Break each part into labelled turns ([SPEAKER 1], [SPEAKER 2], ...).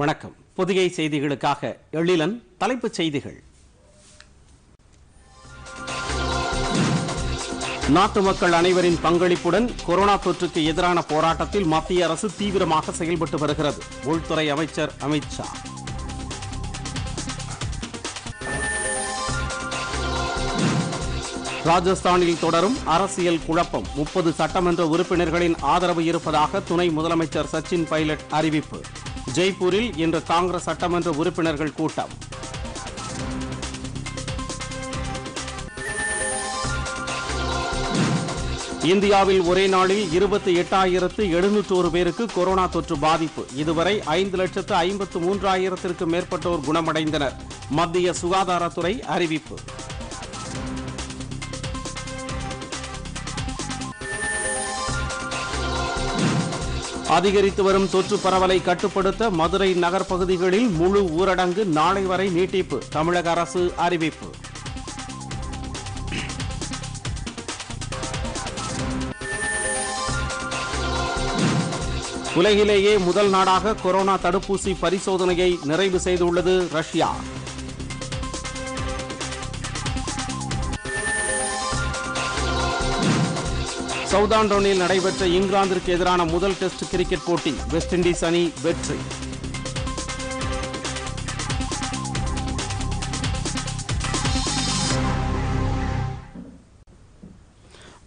[SPEAKER 1] வணக்கம் பொதுகை செய்திகளுக்காக எழிலன் தலைப்புச் செய்திகள் நாட்டு மக்கள் அனைவரின் பங்களிப்புடன் கொரோனா தொற்றுக்கு எதிரான போராட்டத்தில் மத்திய அரசு தீவிரமாக செயல்பட்டு வருகிறது உள்துறை அமைச்சர் அமித்ஷா ராஜஸ்தானில் தொடரும் அரசியல் குழப்பம் முப்பது சட்டமன்ற உறுப்பினர்களின் ஆதரவு இருப்பதாக துணை முதலமைச்சர் சச்சின் பைலட் அறிவிப்பு ஜெய்ப்பூரில் இன்று காங்கிரஸ் சட்டமன்ற உறுப்பினர்கள் கூட்டம் இந்தியாவில் ஒரே நாளில் இருபத்தி எட்டாயிரத்து எழுநூற்றோரு பேருக்கு கொரோனா தொற்று பாதிப்பு இதுவரை ஐந்து லட்சத்து ஐம்பத்து மூன்றாயிரத்திற்கு மேற்பட்டோர் குணமடைந்தனர் மத்திய சுகாதாரத்துறை அறிவிப்பு அதிகரித்து வரும் தொற்று பரவலை கட்டுப்படுத்த மதுரை நகர்ப்பகுதிகளில் முழு ஊரடங்கு நாளை வரை நீட்டிப்பு தமிழக அரசு அறிவிப்பு உலகிலேயே முதல் நாடாக கொரோனா தடுப்பூசி பரிசோதனையை நிறைவு செய்துள்ளது ரஷ்யா சவுதாண்டோனில் நடைபெற்ற இங்கிலாந்திற்கு எதிரான முதல் டெஸ்ட் கிரிக்கெட் போட்டி வெஸ்ட் இண்டீஸ் அணி வெற்றி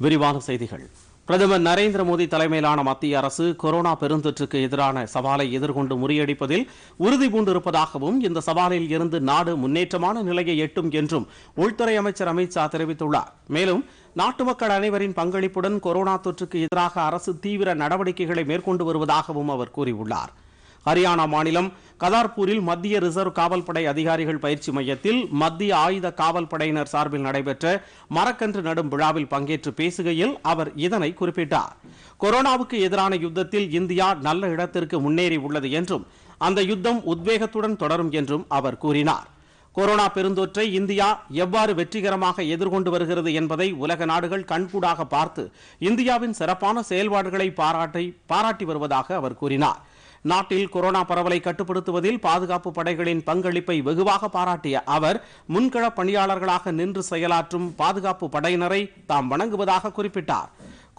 [SPEAKER 1] விரிவான செய்திகள் பிரதமர் நரேந்திர மோடி தலைமையிலான மத்திய அரசு கொரோனா பெருந்தொற்றுக்கு எதிரான சவாலை எதிர்கொண்டு முறியடிப்பதில் உறுதி பூண்டிருப்பதாகவும் இந்த சவாலில் இருந்து நாடு முன்னேற்றமான நிலையை எட்டும் என்றும் உள்துறை அமைச்சர் அமித் ஷா தெரிவித்துள்ளார் மேலும் நாட்டு மக்கள் அனைவரின் பங்களிப்புடன் கொரோனா தொற்றுக்கு எதிராக அரசு தீவிர நடவடிக்கைகளை மேற்கொண்டு வருவதாகவும் அவர் கூறியுள்ளார் ஹரியானா மாநிலம் கதார்பூரில் மத்திய ரிசர்வ் காவல்படை அதிகாரிகள் பயிற்சி மையத்தில் மத்திய ஆயுத காவல்படையினர் சார்பில் நடைபெற்ற மரக்கன்று நடும் விழாவில் பங்கேற்று பேசுகையில் அவர் இதனை குறிப்பிட்டார் கொரோனாவுக்கு எதிரான யுத்தத்தில் இந்தியா நல்ல இடத்திற்கு முன்னேறி உள்ளது என்றும் அந்த யுத்தம் உத்வேகத்துடன் தொடரும் என்றும் அவர் கூறினார் கொரோனா பெருந்தொற்றை இந்தியா எவ்வாறு வெற்றிகரமாக எதிர்கொண்டு வருகிறது என்பதை உலக நாடுகள் கண்கூடாக பார்த்து இந்தியாவின் சிறப்பான செயல்பாடுகளை பாராட்டி பாராட்டி வருவதாக அவர் கூறினார் நாட்டில் கொரோனா பரவலை கட்டுப்படுத்துவதில் பாதுகாப்பு படைகளின் பங்களிப்பை வெகுவாக பாராட்டிய அவர் முன்கள பணியாளர்களாக நின்று செயலாற்றும் பாதுகாப்பு படையினரை தாம் வணங்குவதாக குறிப்பிட்டார்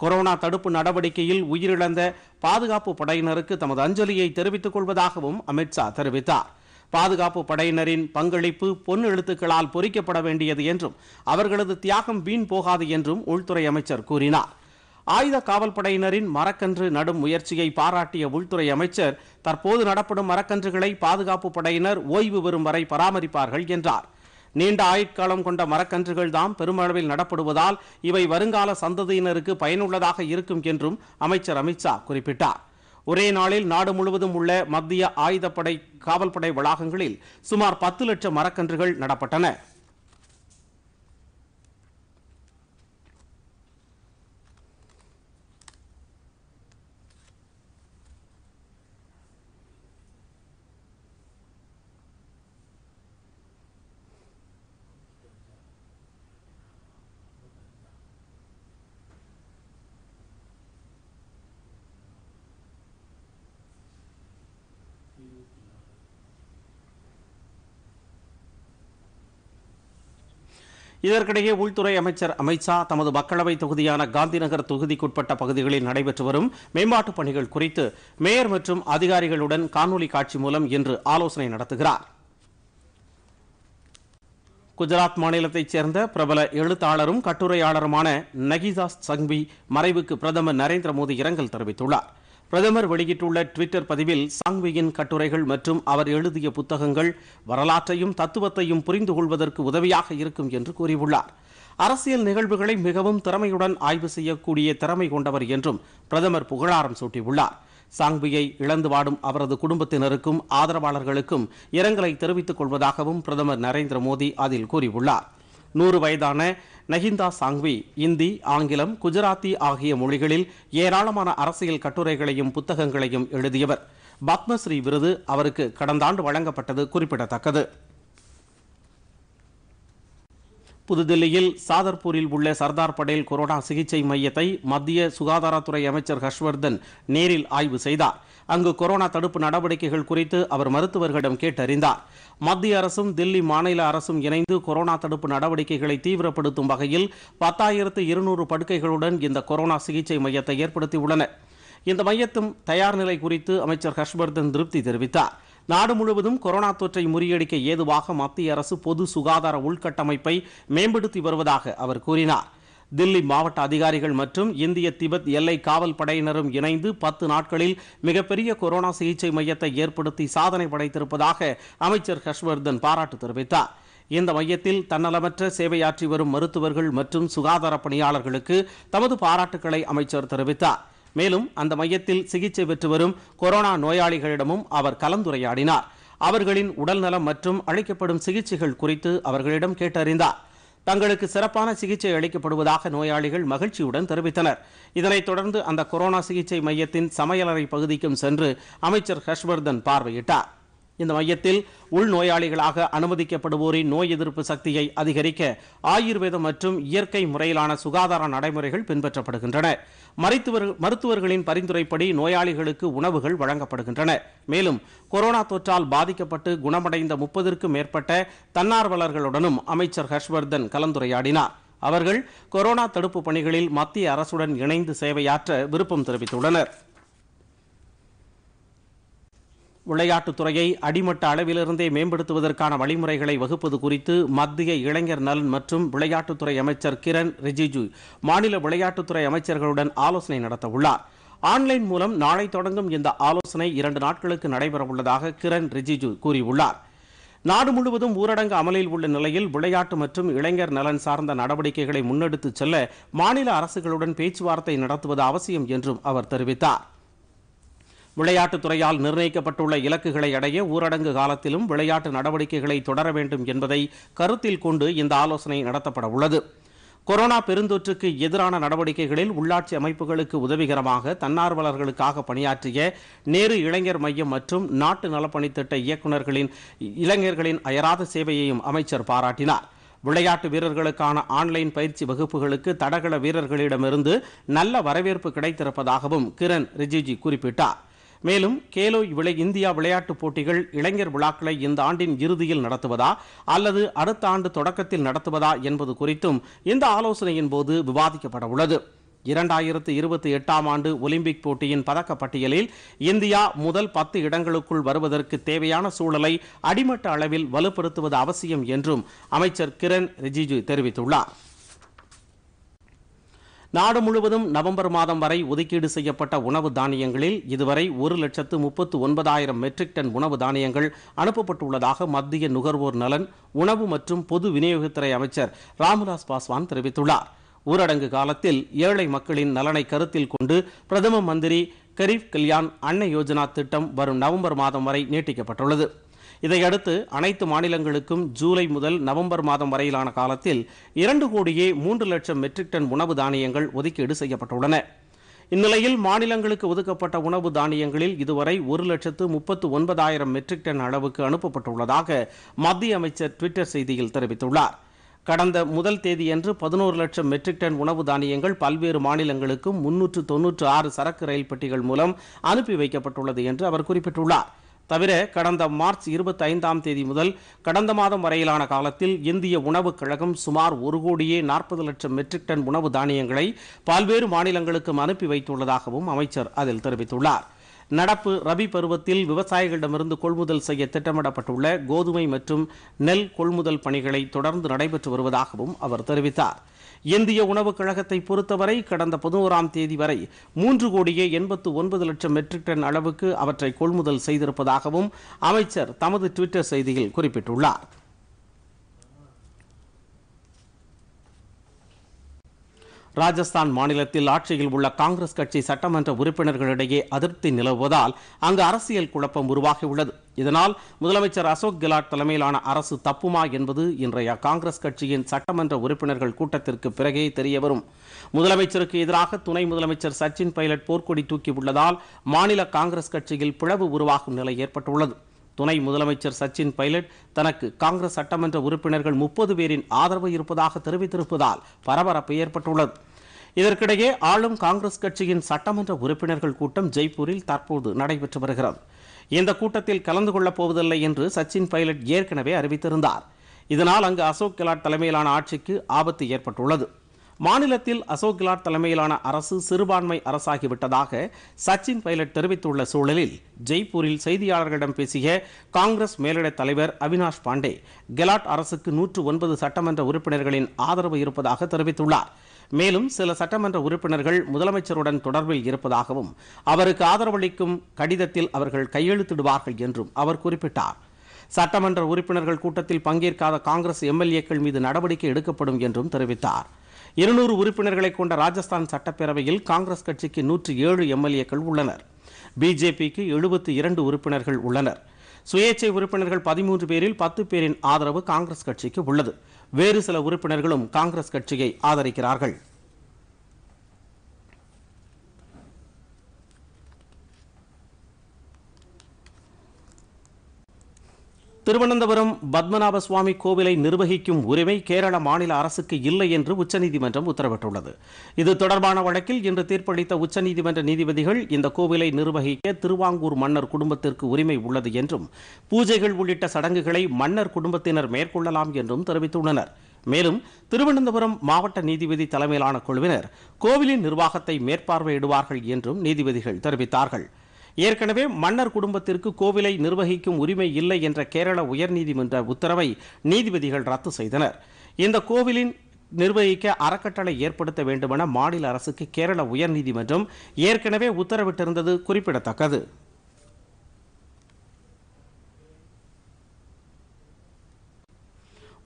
[SPEAKER 1] கொரோனா தடுப்பு நடவடிக்கையில் உயிரிழந்த பாதுகாப்பு படையினருக்கு தமது அஞ்சலியை தெரிவித்துக் கொள்வதாகவும் அமித்ஷா தெரிவித்தார் பாதுகாப்பு படையினரின் பங்களிப்பு பொன் எழுத்துக்களால் பொறிக்கப்பட வேண்டியது என்றும் அவர்களது தியாகம் வீண் போகாது என்றும் உள்துறை அமைச்சர் கூறினார் ஆயுத காவல் படையினரின் மரக்கன்று நடும் முயற்சியை பாராட்டிய உள்துறை அமைச்சர் தற்போது நடப்படும் மரக்கன்றுகளை பாதுகாப்பு படையினர் ஓய்வு பெறும் வரை பராமரிப்பார்கள் என்றார் நீண்ட ஆயுட்காலம் கொண்ட மரக்கன்றுகள் தான் பெருமளவில் நடப்படுவதால் இவை வருங்கால சந்ததியினருக்கு பயனுள்ளதாக இருக்கும் என்றும் அமைச்சர் அமித்ஷா குறிப்பிட்டார் ஒரே நாளில் நாடு முழுவதும் உள்ள மத்திய ஆயுதப்படை காவல்படை வளாகங்களில் சுமார் பத்து லட்சம் மரக்கன்றுகள் நடப்பட்டன இதற்கிடையே உள்துறை அமைச்சர் அமித்ஷா தமது மக்களவை தொகுதியான காந்திநகர் தொகுதிக்குட்பட்ட பகுதிகளில் நடைபெற்று வரும் மேம்பாட்டுப் பணிகள் குறித்து மேயர் மற்றும் அதிகாரிகளுடன் காணொலி காட்சி மூலம் இன்று ஆலோசனை நடத்துகிறார் குஜராத் மாநிலத்தைச் சேர்ந்த பிரபல எழுத்தாளரும் கட்டுரையாளருமான நகிதாஸ் சங்வி மறைவுக்கு பிரதமர் நரேந்திர மோடி இரங்கல் தெரிவித்துள்ளார் பிரதமர் வெளியிட்டுள்ள ட்விட்டர் பதிவில் சாங்வியின் கட்டுரைகள் மற்றும் அவர் எழுதிய புத்தகங்கள் வரலாற்றையும் தத்துவத்தையும் புரிந்து கொள்வதற்கு உதவியாக இருக்கும் என்று கூறியுள்ளார் அரசியல் நிகழ்வுகளை மிகவும் திறமையுடன் ஆய்வு செய்யக்கூடிய திறமை கொண்டவர் என்றும் பிரதமர் புகழாரம் சூட்டியுள்ளார் சாங்வியை இழந்து வாடும் அவரது குடும்பத்தினருக்கும் ஆதரவாளர்களுக்கும் இரங்கலை தெரிவித்துக் கொள்வதாகவும் பிரதமர் நரேந்திர மோடி அதில் கூறியுள்ளார் நூறு வயதான நகிந்தா சாங்வி இந்தி ஆங்கிலம் குஜராத்தி ஆகிய மொழிகளில் ஏராளமான அரசியல் கட்டுரைகளையும் புத்தகங்களையும் எழுதியவர் பத்மஸ்ரீ விருது அவருக்கு கடந்த ஆண்டு வழங்கப்பட்டது குறிப்பிடத்தக்கது புதுதில்லியில் சாதர்பூரில் உள்ள சர்தார் படேல் கொரோனா சிகிச்சை மையத்தை மத்திய சுகாதாரத்துறை அமைச்சர் ஹர்ஷ்வர்தன் நேரில் ஆய்வு செய்தார் அங்கு கொரோனா தடுப்பு நடவடிக்கைகள் குறித்து அவர் மருத்துவர்களிடம் கேட்டறிந்தார் மத்திய அரசும் தில்லி மாநில அரசும் இணைந்து கொரோனா தடுப்பு நடவடிக்கைகளை தீவிரப்படுத்தும் வகையில் பத்தாயிரத்து இருநூறு படுக்கைகளுடன் இந்த கொரோனா சிகிச்சை மையத்தை ஏற்படுத்தியுள்ளன இந்த மையத்தும் தயார் நிலை குறித்து அமைச்சர் ஹர்ஷ்வர்தன் திருப்தி தெரிவித்தார் நாடு முழுவதும் கொரோனா தொற்றை முறியடிக்க ஏதுவாக மத்திய அரசு பொது சுகாதார உள்கட்டமைப்பை மேம்படுத்தி வருவதாக அவர் கூறினார் தில்லி மாவட்ட அதிகாரிகள் மற்றும் இந்திய திபெத் எல்லை காவல் படையினரும் இணைந்து பத்து நாட்களில் மிகப்பெரிய கொரோனா சிகிச்சை மையத்தை ஏற்படுத்தி சாதனை படைத்திருப்பதாக அமைச்சர் ஹர்ஷ்வர்தன் பாராட்டு தெரிவித்தார் இந்த மையத்தில் தன்னலமற்ற சேவையாற்றி வரும் மருத்துவர்கள் மற்றும் சுகாதார பணியாளர்களுக்கு தமது பாராட்டுக்களை அமைச்சர் தெரிவித்தார் மேலும் அந்த மையத்தில் சிகிச்சை பெற்று வரும் கொரோனா நோயாளிகளிடமும் அவர் கலந்துரையாடினார் அவர்களின் உடல்நலம் மற்றும் அளிக்கப்படும் சிகிச்சைகள் குறித்து அவர்களிடம் கேட்டறிந்தார் தங்களுக்கு சிறப்பான சிகிச்சை அளிக்கப்படுவதாக நோயாளிகள் மகிழ்ச்சியுடன் தெரிவித்தனர் இதனைத் தொடர்ந்து அந்த கொரோனா சிகிச்சை மையத்தின் சமையலறை பகுதிக்கும் சென்று அமைச்சர் ஹர்ஷ்வர்தன் பார்வையிட்டார் இந்த மையத்தில் உள்நோயாளிகளாக அனுமதிக்கப்படுவோரின் நோய் எதிர்ப்பு சக்தியை அதிகரிக்க ஆயுர்வேதம் மற்றும் இயற்கை முறையிலான சுகாதார நடைமுறைகள் பின்பற்றப்படுகின்றன மருத்துவர்களின் பரிந்துரைப்படி நோயாளிகளுக்கு உணவுகள் வழங்கப்படுகின்றன மேலும் கொரோனா தொற்றால் பாதிக்கப்பட்டு குணமடைந்த முப்பதற்கும் மேற்பட்ட தன்னார்வலர்களுடனும் அமைச்சர் ஹர்ஷ்வர்தன் கலந்துரையாடினார் அவர்கள் கொரோனா தடுப்பு பணிகளில் மத்திய அரசுடன் இணைந்து சேவையாற்ற விருப்பம் தெரிவித்துள்ளனர் விளையாட்டுத் துறையை அடிமட்ட அளவிலிருந்தே மேம்படுத்துவதற்கான வழிமுறைகளை வகுப்பது குறித்து மத்திய இளைஞர் நலன் மற்றும் விளையாட்டுத்துறை அமைச்சர் கிரண் ரிஜிஜு மாநில விளையாட்டுத்துறை அமைச்சர்களுடன் ஆலோசனை நடத்தவுள்ளார் ஆன்லைன் மூலம் நாளை தொடங்கும் இந்த ஆலோசனை இரண்டு நாட்களுக்கு நடைபெறவுள்ளதாக கிரண் ரிஜிஜு கூறியுள்ளார் நாடு முழுவதும் ஊரடங்கு அமலில் உள்ள நிலையில் விளையாட்டு மற்றும் இளைஞர் நலன் சார்ந்த நடவடிக்கைகளை முன்னெடுத்துச் செல்ல மாநில அரசுகளுடன் பேச்சுவார்த்தை நடத்துவது அவசியம் என்றும் அவர் தெரிவித்தார் விளையாட்டுத்துறையால் நிர்ணயிக்கப்பட்டுள்ள இலக்குகளை அடைய ஊரடங்கு காலத்திலும் விளையாட்டு நடவடிக்கைகளை தொடர வேண்டும் என்பதை கருத்தில் கொண்டு இந்த ஆலோசனை நடத்தப்பட உள்ளது கொரோனா பெருந்தொற்றுக்கு எதிரான நடவடிக்கைகளில் உள்ளாட்சி அமைப்புகளுக்கு உதவிகரமாக தன்னார்வலர்களுக்காக பணியாற்றிய நேரு இளைஞர் மையம் மற்றும் நாட்டு நலப்பணித்திட்ட இயக்குநர்களின் இளைஞர்களின் அயராத சேவையையும் அமைச்சர் பாராட்டினார் விளையாட்டு வீரர்களுக்கான ஆன்லைன் பயிற்சி வகுப்புகளுக்கு தடகள வீரர்களிடமிருந்து நல்ல வரவேற்பு கிடைத்திருப்பதாகவும் கிரண் ரிஜிஜி குறிப்பிட்டார் மேலும் கேலோ விளை இந்தியா விளையாட்டுப் போட்டிகள் இளைஞர் விழாக்களை இந்த ஆண்டின் இறுதியில் நடத்துவதா அல்லது அடுத்த ஆண்டு தொடக்கத்தில் நடத்துவதா என்பது குறித்தும் இந்த ஆலோசனையின் போது விவாதிக்கப்பட உள்ளது இரண்டாயிரத்து இருபத்தி எட்டாம் ஆண்டு ஒலிம்பிக் போட்டியின் பதக்கப்பட்டியலில் இந்தியா முதல் பத்து இடங்களுக்குள் வருவதற்கு தேவையான சூழலை அடிமட்ட அளவில் வலுப்படுத்துவது அவசியம் என்றும் அமைச்சர் கிரண் ரிஜிஜு தெரிவித்துள்ளார் நாடு முழுவதும் நவம்பர் மாதம் வரை ஒதுக்கீடு செய்யப்பட்ட உணவு தானியங்களில் இதுவரை ஒரு லட்சத்து முப்பத்து ஒன்பதாயிரம் மெட்ரிக் டன் உணவு தானியங்கள் அனுப்பப்பட்டுள்ளதாக மத்திய நுகர்வோர் நலன் உணவு மற்றும் பொது விநியோகத்துறை அமைச்சர் ராம்விலாஸ் பாஸ்வான் தெரிவித்துள்ளார் ஊரடங்கு காலத்தில் ஏழை மக்களின் நலனை கருத்தில் கொண்டு பிரதம மந்திரி கரீப் கல்யாண் அன்ன யோஜனா திட்டம் வரும் நவம்பர் மாதம் வரை நீட்டிக்கப்பட்டுள்ளது இதையடுத்து அனைத்து மாநிலங்களுக்கும் ஜூலை முதல் நவம்பர் மாதம் வரையிலான காலத்தில் இரண்டு கோடியே மூன்று லட்சம் மெட்ரிக் டன் உணவு தானியங்கள் ஒதுக்கீடு செய்யப்பட்டுள்ளன இந்நிலையில் மாநிலங்களுக்கு ஒதுக்கப்பட்ட உணவு தானியங்களில் இதுவரை ஒரு லட்சத்து முப்பத்து ஒன்பதாயிரம் மெட்ரிக் டன் அளவுக்கு அனுப்பப்பட்டுள்ளதாக மத்திய அமைச்சர் ட்விட்டர் செய்தியில் தெரிவித்துள்ளார் கடந்த முதல் தேதியன்று பதினோரு லட்சம் மெட்ரிக் டன் உணவு தானியங்கள் பல்வேறு மாநிலங்களுக்கும் முன்னூற்று தொன்னூற்று ஆறு சரக்கு ரயில் பெட்டிகள் மூலம் அனுப்பி வைக்கப்பட்டுள்ளது என்று அவர் குறிப்பிட்டுள்ளார் தவிர கடந்த மார்ச் இருபத்தி ஐந்தாம் தேதி முதல் கடந்த மாதம் வரையிலான காலத்தில் இந்திய உணவுக் கழகம் சுமார் ஒரு கோடியே நாற்பது லட்சம் மெட்ரிக் டன் உணவு தானியங்களை பல்வேறு மாநிலங்களுக்கும் அனுப்பி வைத்துள்ளதாகவும் அமைச்சர் அதில் தெரிவித்துள்ளார் நடப்பு ரபி பருவத்தில் விவசாயிகளிடமிருந்து கொள்முதல் செய்ய திட்டமிடப்பட்டுள்ள கோதுமை மற்றும் நெல் கொள்முதல் பணிகளை தொடர்ந்து நடைபெற்று வருவதாகவும் அவர் தெரிவித்தார் இந்திய உணவுக் கழகத்தை பொறுத்தவரை கடந்த பதினோராம் தேதி வரை மூன்று கோடியே எண்பத்து ஒன்பது லட்சம் மெட்ரிக் டன் அளவுக்கு அவற்றை கொள்முதல் செய்திருப்பதாகவும் அமைச்சர் தமது டுவிட்டர் செய்தியில் குறிப்பிட்டுள்ளார் ராஜஸ்தான் மாநிலத்தில் ஆட்சியில் உள்ள காங்கிரஸ் கட்சி சட்டமன்ற உறுப்பினர்களிடையே அதிருப்தி நிலவுவதால் அங்கு அரசியல் குழப்பம் உருவாகியுள்ளது இதனால் முதலமைச்சர் அசோக் கெலாட் தலைமையிலான அரசு தப்புமா என்பது இன்றைய காங்கிரஸ் கட்சியின் சட்டமன்ற உறுப்பினர்கள் கூட்டத்திற்கு பிறகே தெரியவரும் முதலமைச்சருக்கு எதிராக துணை முதலமைச்சர் சச்சின் பைலட் போர்க்கொடி தூக்கியுள்ளதால் மாநில காங்கிரஸ் கட்சியில் பிளவு உருவாகும் நிலை ஏற்பட்டுள்ளது துணை முதலமைச்சர் சச்சின் பைலட் தனக்கு காங்கிரஸ் சட்டமன்ற உறுப்பினர்கள் முப்பது பேரின் ஆதரவு இருப்பதாக தெரிவித்திருப்பதால் பரபரப்பு ஏற்பட்டுள்ளது இதற்கிடையே ஆளும் காங்கிரஸ் கட்சியின் சட்டமன்ற உறுப்பினர்கள் கூட்டம் ஜெய்ப்பூரில் தற்போது நடைபெற்று வருகிறது இந்த கூட்டத்தில் கலந்து கொள்ளப் போவதில்லை என்று சச்சின் பைலட் ஏற்கனவே அறிவித்திருந்தார் இதனால் அங்கு அசோக் கெலாட் தலைமையிலான ஆட்சிக்கு ஆபத்து ஏற்பட்டுள்ளது மாநிலத்தில் அசோக் கெலாட் தலைமையிலான அரசு சிறுபான்மை அரசாகிவிட்டதாக சச்சின் பைலட் தெரிவித்துள்ள சூழலில் ஜெய்ப்பூரில் செய்தியாளர்களிடம் பேசிய காங்கிரஸ் மேலிட தலைவர் அவினாஷ் பாண்டே கெலாட் அரசுக்கு நூற்று ஒன்பது சட்டமன்ற உறுப்பினர்களின் ஆதரவு இருப்பதாக தெரிவித்துள்ளார் மேலும் சில சட்டமன்ற உறுப்பினர்கள் முதலமைச்சருடன் தொடர்பில் இருப்பதாகவும் அவருக்கு ஆதரவளிக்கும் கடிதத்தில் அவர்கள் கையெழுத்திடுவார்கள் என்றும் அவர் குறிப்பிட்டார் சட்டமன்ற உறுப்பினர்கள் கூட்டத்தில் பங்கேற்காத காங்கிரஸ் எம்எல்ஏக்கள் மீது நடவடிக்கை எடுக்கப்படும் என்றும் தெரிவித்தார் இருநூறு உறுப்பினர்களை கொண்ட ராஜஸ்தான் சட்டப்பேரவையில் காங்கிரஸ் கட்சிக்கு நூற்றி ஏழு எம்எல்ஏக்கள் உள்ளனர் பிஜேபிக்கு எழுபத்தி இரண்டு உறுப்பினர்கள் உள்ளனர் சுயேட்சை உறுப்பினர்கள் பதிமூன்று பேரில் பத்து பேரின் ஆதரவு காங்கிரஸ் கட்சிக்கு உள்ளது வேறு சில உறுப்பினர்களும் காங்கிரஸ் கட்சியை ஆதரிக்கிறார்கள் திருவனந்தபுரம் பத்மநாப சுவாமி கோவிலை நிர்வகிக்கும் உரிமை கேரள மாநில அரசுக்கு இல்லை என்று உச்சநீதிமன்றம் உத்தரவிட்டுள்ளது இது தொடர்பான வழக்கில் இன்று தீர்ப்பளித்த உச்சநீதிமன்ற நீதிபதிகள் இந்த கோவிலை நிர்வகிக்க திருவாங்கூர் மன்னர் குடும்பத்திற்கு உரிமை உள்ளது என்றும் பூஜைகள் உள்ளிட்ட சடங்குகளை மன்னர் குடும்பத்தினர் மேற்கொள்ளலாம் என்றும் தெரிவித்துள்ளனர் மேலும் திருவனந்தபுரம் மாவட்ட நீதிபதி தலைமையிலான குழுவினர் கோவிலின் நிர்வாகத்தை மேற்பார்வையிடுவார்கள் என்றும் நீதிபதிகள் தெரிவித்தார்கள் ஏற்கனவே மன்னர் குடும்பத்திற்கு கோவிலை நிர்வகிக்கும் உரிமை இல்லை என்ற கேரள உயர்நீதிமன்ற உத்தரவை நீதிபதிகள் ரத்து செய்தனர் இந்த கோவிலின் நிர்வகிக்க அறக்கட்டளை ஏற்படுத்த வேண்டுமென மாநில அரசுக்கு கேரள உயர்நீதிமன்றம் ஏற்கனவே உத்தரவிட்டிருந்தது குறிப்பிடத்தக்கது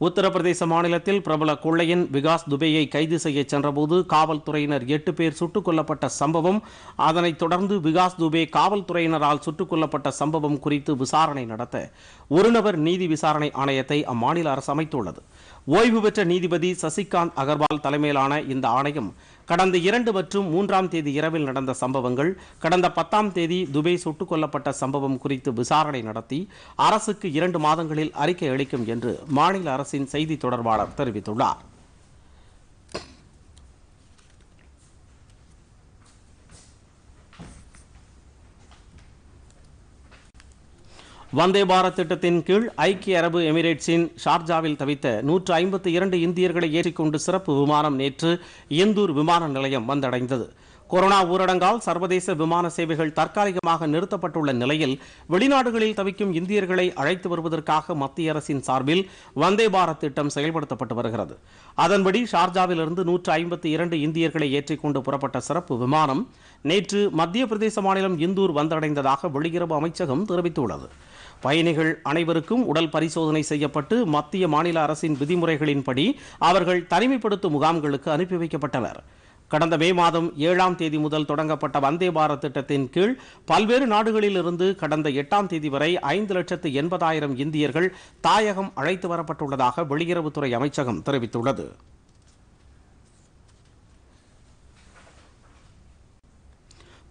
[SPEAKER 1] உத்தரப்பிரதேச மாநிலத்தில் பிரபல கொள்ளையன் விகாஸ் துபேயை கைது செய்ய சென்றபோது காவல்துறையினர் எட்டு பேர் சுட்டுக் கொல்லப்பட்ட சம்பவம் அதனைத் தொடர்ந்து விகாஸ் துபே காவல்துறையினரால் சுட்டுக் கொல்லப்பட்ட சம்பவம் குறித்து விசாரணை நடத்த ஒருநபர் நீதி விசாரணை ஆணையத்தை அம்மாநில அரசு அமைத்துள்ளது ஓய்வு பெற்ற நீதிபதி சசிகாந்த் அகர்வால் தலைமையிலான இந்த ஆணையம் கடந்த இரண்டு மற்றும் மூன்றாம் தேதி இரவில் நடந்த சம்பவங்கள் கடந்த பத்தாம் தேதி துபை சுட்டுக் கொல்லப்பட்ட சம்பவம் குறித்து விசாரணை நடத்தி அரசுக்கு இரண்டு மாதங்களில் அறிக்கை அளிக்கும் என்று மாநில அரசின் செய்தி தொடர்பாளர் தெரிவித்துள்ளார் வந்தே பாரத் திட்டத்தின் கீழ் ஐக்கிய அரபு எமிரேட்ஸின் ஷார்ஜாவில் தவித்த நூற்று ஐம்பத்தி இரண்டு இந்தியர்களை ஏற்றிக்கொண்டு சிறப்பு விமானம் நேற்று இந்தூர் விமான நிலையம் வந்தடைந்தது கொரோனா ஊரடங்கால் சர்வதேச விமான சேவைகள் தற்காலிகமாக நிறுத்தப்பட்டுள்ள நிலையில் வெளிநாடுகளில் தவிக்கும் இந்தியர்களை அழைத்து வருவதற்காக மத்திய அரசின் சார்பில் வந்தே பாரத் திட்டம் செயல்படுத்தப்பட்டு வருகிறது அதன்படி ஷார்ஜாவிலிருந்து நூற்று ஐம்பத்தி இரண்டு இந்தியர்களை ஏற்றிக்கொண்டு புறப்பட்ட சிறப்பு விமானம் நேற்று மத்திய பிரதேச மாநிலம் இந்தூர் வந்தடைந்ததாக வெளியுறவு அமைச்சகம் தெரிவித்துள்ளது பயணிகள் அனைவருக்கும் உடல் பரிசோதனை செய்யப்பட்டு மத்திய மாநில அரசின் விதிமுறைகளின்படி அவர்கள் தனிமைப்படுத்தும் முகாம்களுக்கு அனுப்பி வைக்கப்பட்டனர் கடந்த மே மாதம் ஏழாம் தேதி முதல் தொடங்கப்பட்ட வந்தே பாரத் திட்டத்தின் கீழ் பல்வேறு நாடுகளிலிருந்து கடந்த எட்டாம் தேதி வரை ஐந்து லட்சத்து எண்பதாயிரம் இந்தியர்கள் தாயகம் அழைத்து வரப்பட்டுள்ளதாக வெளியுறவுத்துறை அமைச்சகம் தெரிவித்துள்ளது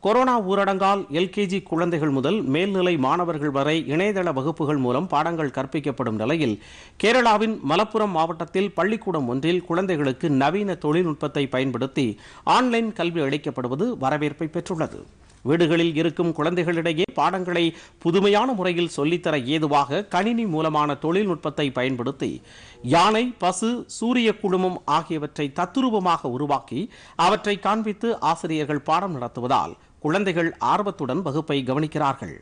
[SPEAKER 1] கொரோனா ஊரடங்கால் எல்கேஜி குழந்தைகள் முதல் மேல்நிலை மாணவர்கள் வரை இணையதள வகுப்புகள் மூலம் பாடங்கள் கற்பிக்கப்படும் நிலையில் கேரளாவின் மலப்புரம் மாவட்டத்தில் பள்ளிக்கூடம் ஒன்றில் குழந்தைகளுக்கு நவீன தொழில்நுட்பத்தை பயன்படுத்தி ஆன்லைன் கல்வி அளிக்கப்படுவது வரவேற்பை பெற்றுள்ளது வீடுகளில் இருக்கும் குழந்தைகளிடையே பாடங்களை புதுமையான முறையில் சொல்லித்தர ஏதுவாக கணினி மூலமான தொழில்நுட்பத்தை பயன்படுத்தி யானை பசு சூரிய குழுமம் ஆகியவற்றை தத்துரூபமாக உருவாக்கி அவற்றை காண்பித்து ஆசிரியர்கள் பாடம் நடத்துவதால் குழந்தைகள் ஆர்வத்துடன் வகுப்பை கவனிக்கிறார்கள்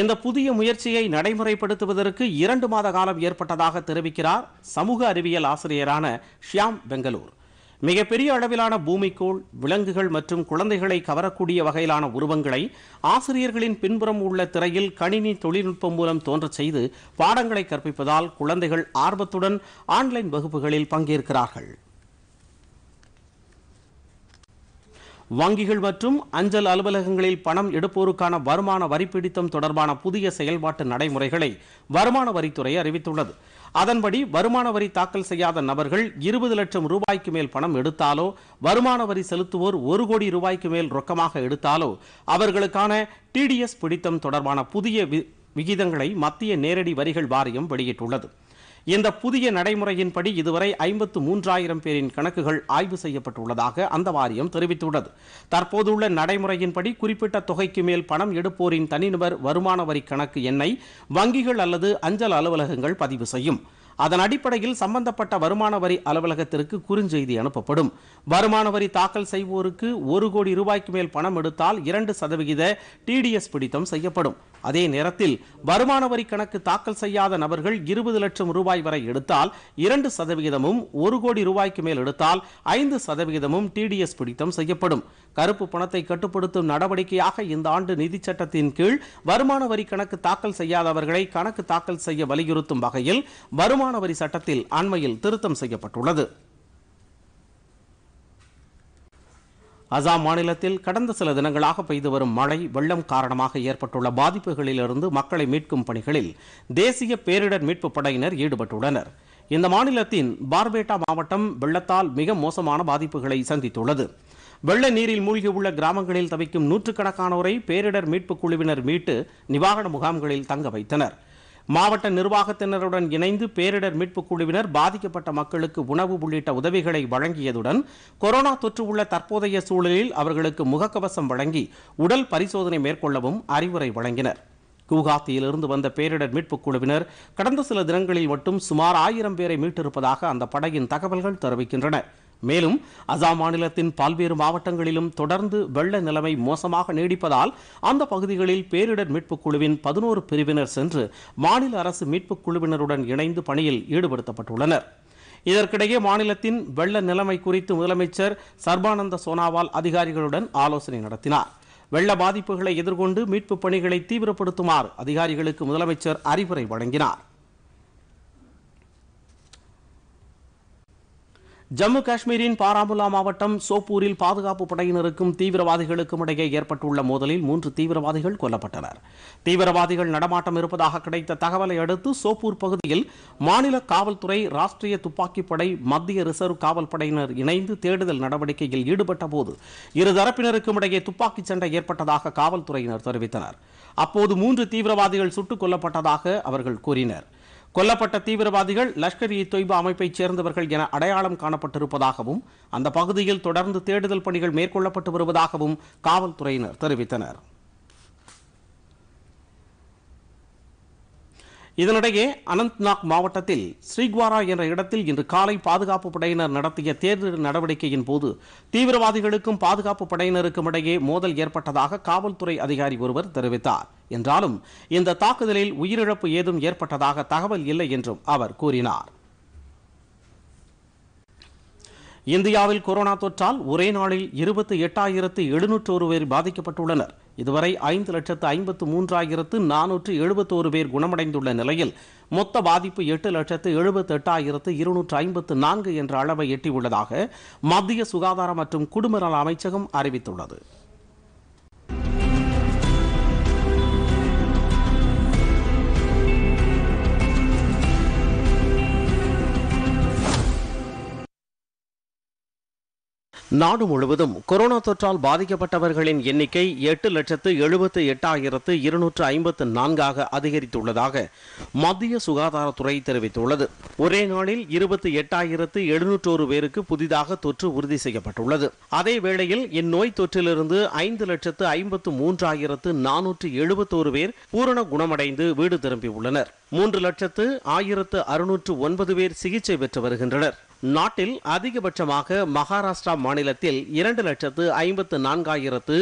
[SPEAKER 1] இந்த புதிய முயற்சியை நடைமுறைப்படுத்துவதற்கு இரண்டு மாத காலம் ஏற்பட்டதாக தெரிவிக்கிறார் சமூக அறிவியல் ஆசிரியரான ஷியாம் பெங்களூர் மிகப்பெரிய அளவிலான பூமிக்கோள் விலங்குகள் மற்றும் குழந்தைகளை கவரக்கூடிய வகையிலான உருவங்களை ஆசிரியர்களின் பின்புறம் உள்ள திரையில் கணினி தொழில்நுட்பம் மூலம் தோன்றச் செய்து பாடங்களை கற்பிப்பதால் குழந்தைகள் ஆர்வத்துடன் ஆன்லைன் வகுப்புகளில் பங்கேற்கிறார்கள் வங்கிகள் மற்றும் அஞ்சல் அலுவலகங்களில் பணம் எடுப்போருக்கான வருமான வரி பிடித்தம் தொடர்பான புதிய செயல்பாட்டு நடைமுறைகளை வருமான வரித்துறை அறிவித்துள்ளது அதன்படி வருமான வரி தாக்கல் செய்யாத நபர்கள் இருபது லட்சம் ரூபாய்க்கு மேல் பணம் எடுத்தாலோ வருமான வரி செலுத்துவோர் ஒரு கோடி ரூபாய்க்கு மேல் ரொக்கமாக எடுத்தாலோ அவர்களுக்கான டிடிஎஸ் பிடித்தம் தொடர்பான புதிய விகிதங்களை மத்திய நேரடி வரிகள் வாரியம் வெளியிட்டுள்ளது இந்த புதிய நடைமுறையின்படி இதுவரை ஐம்பத்து மூன்றாயிரம் பேரின் கணக்குகள் ஆய்வு செய்யப்பட்டுள்ளதாக அந்த வாரியம் தெரிவித்துள்ளது தற்போதுள்ள நடைமுறையின்படி குறிப்பிட்ட தொகைக்கு மேல் பணம் எடுப்போரின் தனிநபர் வருமான வரி கணக்கு எண்ணை வங்கிகள் அல்லது அஞ்சல் அலுவலகங்கள் பதிவு செய்யும் அதன் அடிப்படையில் சம்பந்தப்பட்ட வருமான வரி அலுவலகத்திற்கு குறுஞ்செய்தி அனுப்பப்படும் வருமான வரி தாக்கல் செய்வோருக்கு ஒரு கோடி ரூபாய்க்கு மேல் பணம் எடுத்தால் இரண்டு சதவிகித டிடிஎஸ் பிடித்தம் செய்யப்படும் அதே நேரத்தில் வருமான வரி கணக்கு தாக்கல் செய்யாத நபர்கள் இருபது லட்சம் ரூபாய் வரை எடுத்தால் இரண்டு சதவிகிதமும் ஒரு கோடி ரூபாய்க்கு மேல் எடுத்தால் ஐந்து சதவிகிதமும் டிடிஎஸ் பிடித்தம் செய்யப்படும் கருப்பு பணத்தை கட்டுப்படுத்தும் நடவடிக்கையாக இந்த ஆண்டு நிதி சட்டத்தின் கீழ் வருமான வரி கணக்கு தாக்கல் செய்யாதவர்களை கணக்கு தாக்கல் செய்ய வலியுறுத்தும் வகையில் வருமான வரி சட்டத்தில் அண்மையில் திருத்தம் செய்யப்பட்டுள்ளது அசாம் மாநிலத்தில் கடந்த சில தினங்களாக பெய்து வரும் மழை வெள்ளம் காரணமாக ஏற்பட்டுள்ள பாதிப்புகளிலிருந்து மக்களை மீட்கும் பணிகளில் தேசிய பேரிடர் மீட்புப் படையினர் ஈடுபட்டுள்ளனர் இந்த மாநிலத்தின் பார்பேட்டா மாவட்டம் வெள்ளத்தால் மிக மோசமான பாதிப்புகளை சந்தித்துள்ளது வெள்ள நீரில் மூழ்கியுள்ள கிராமங்களில் தவிக்கும் நூற்றுக்கணக்கானோரை பேரிடர் மீட்புக் குழுவினர் மீட்டு நிவாரண முகாம்களில் தங்க வைத்தனர் மாவட்ட நிர்வாகத்தினருடன் இணைந்து பேரிடர் மீட்புக் குழுவினர் பாதிக்கப்பட்ட மக்களுக்கு உணவு உள்ளிட்ட உதவிகளை வழங்கியதுடன் கொரோனா தொற்று உள்ள தற்போதைய சூழலில் அவர்களுக்கு முகக்கவசம் வழங்கி உடல் பரிசோதனை மேற்கொள்ளவும் அறிவுரை வழங்கினர் குவஹாத்தியிலிருந்து வந்த பேரிடர் மீட்புக் குழுவினர் கடந்த சில தினங்களில் மட்டும் சுமார் ஆயிரம் பேரை மீட்டிருப்பதாக அந்த படையின் தகவல்கள் தெரிவிக்கின்றன மேலும் அசாம் மாநிலத்தின் பல்வேறு மாவட்டங்களிலும் தொடர்ந்து வெள்ள நிலைமை மோசமாக நீடிப்பதால் அந்த பகுதிகளில் பேரிடர் மீட்புக் குழுவின் பதினோரு பிரிவினர் சென்று மாநில அரசு மீட்புக் குழுவினருடன் இணைந்து பணியில் ஈடுபடுத்தப்பட்டுள்ளனர் இதற்கிடையே மாநிலத்தின் வெள்ள நிலைமை குறித்து முதலமைச்சர் சர்பானந்த சோனாவால் அதிகாரிகளுடன் ஆலோசனை நடத்தினார் வெள்ள பாதிப்புகளை எதிர்கொண்டு மீட்புப் பணிகளை தீவிரப்படுத்துமாறு அதிகாரிகளுக்கு முதலமைச்சர் அறிவுரை வழங்கினார் ஜம்மு காஷ்மீரின் பாராமுல்லா மாவட்டம் சோப்பூரில் பாதுகாப்பு படையினருக்கும் தீவிரவாதிகளுக்கும் இடையே ஏற்பட்டுள்ள மோதலில் மூன்று தீவிரவாதிகள் கொல்லப்பட்டனர் தீவிரவாதிகள் நடமாட்டம் இருப்பதாக கிடைத்த தகவலை அடுத்து சோப்பூர் பகுதியில் மாநில காவல்துறை ராஷ்டிரிய துப்பாக்கிப்படை மத்திய ரிசர்வ் காவல் படையினர் இணைந்து தேடுதல் நடவடிக்கையில் ஈடுபட்ட போது இருதரப்பினருக்கும் இடையே துப்பாக்கிச் சண்டை ஏற்பட்டதாக காவல்துறையினர் தெரிவித்தனர் அப்போது மூன்று தீவிரவாதிகள் சுட்டுக் கொல்லப்பட்டதாக அவர்கள் கூறினர் கொல்லப்பட்ட தீவிரவாதிகள் லஷ்கர் இ தொய்பா அமைப்பைச் சேர்ந்தவர்கள் என அடையாளம் காணப்பட்டிருப்பதாகவும் அந்த பகுதியில் தொடர்ந்து தேடுதல் பணிகள் மேற்கொள்ளப்பட்டு வருவதாகவும் காவல்துறையினர் தெரிவித்தனர் இதனிடையே அனந்த்நாக் மாவட்டத்தில் ஸ்ரீக்வாரா என்ற இடத்தில் இன்று காலை பாதுகாப்பு படையினர் நடத்திய தேர்தல் நடவடிக்கையின் போது தீவிரவாதிகளுக்கும் பாதுகாப்பு படையினருக்கும் இடையே மோதல் ஏற்பட்டதாக காவல்துறை அதிகாரி ஒருவர் தெரிவித்தார் என்றாலும் இந்த தாக்குதலில் உயிரிழப்பு ஏதும் ஏற்பட்டதாக தகவல் இல்லை என்றும் அவர் கூறினார் இந்தியாவில் கொரோனா தொற்றால் ஒரே நாளில் இருபத்தி எட்டாயிரத்து எழுநூற்று ஒரு பேர் பாதிக்கப்பட்டுள்ளனர் இதுவரை ஐந்து லட்சத்து ஐம்பத்து மூன்றாயிரத்து நானூற்று எழுபத்தோரு பேர் குணமடைந்துள்ள நிலையில் மொத்த பாதிப்பு எட்டு லட்சத்து எழுபத்தெட்டாயிரத்து இருநூற்று ஐம்பத்து நான்கு என்ற அளவை எட்டியுள்ளதாக மத்திய சுகாதார மற்றும் குடும்ப நல அமைச்சகம் அறிவித்துள்ளது நாடு முழுவதும் கொரோனா தொற்றால் பாதிக்கப்பட்டவர்களின் எண்ணிக்கை எட்டு லட்சத்து எழுபத்து எட்டாயிரத்து இருநூற்று ஐம்பத்து நான்காக அதிகரித்துள்ளதாக மத்திய சுகாதாரத்துறை தெரிவித்துள்ளது ஒரே நாளில் இருபத்தி எட்டாயிரத்து எழுநூற்றோரு பேருக்கு புதிதாக தொற்று உறுதி செய்யப்பட்டுள்ளது அதே வேளையில் இந்நோய் தொற்றிலிருந்து ஐந்து லட்சத்து ஐம்பத்து மூன்றாயிரத்து நானூற்று எழுபத்தோரு பேர் பூரண குணமடைந்து வீடு திரும்பியுள்ளனர் மூன்று லட்சத்து ஆயிரத்து அறுநூற்று ஒன்பது பேர் சிகிச்சை பெற்று வருகின்றனர் நாட்டில் அதிகபட்சமாக மகாராஷ்டிரா மாநிலத்தில் இரண்டு லட்சத்து ஐம்பத்து நான்காயிரத்து